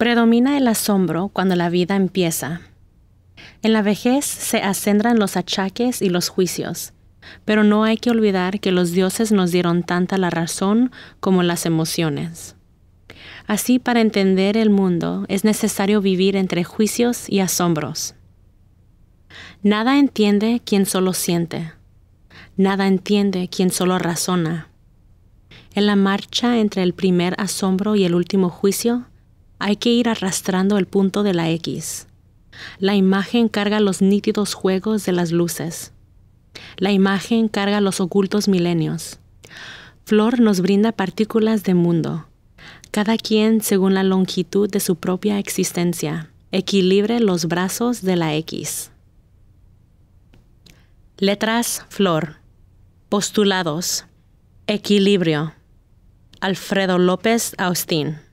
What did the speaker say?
Predomina el asombro cuando la vida empieza. En la vejez se acendran los achaques y los juicios, pero no hay que olvidar que los dioses nos dieron tanta la razón como las emociones. Así para entender el mundo es necesario vivir entre juicios y asombros. Nada entiende quien solo siente. Nada entiende quien solo razona. En la marcha entre el primer asombro y el último juicio hay que ir arrastrando el punto de la X. La imagen carga los nítidos juegos de las luces. La imagen carga los ocultos milenios. Flor nos brinda partículas de mundo, cada quien según la longitud de su propia existencia. Equilibre los brazos de la X. Letras Flor. Postulados. Equilibrio. Alfredo López Austin.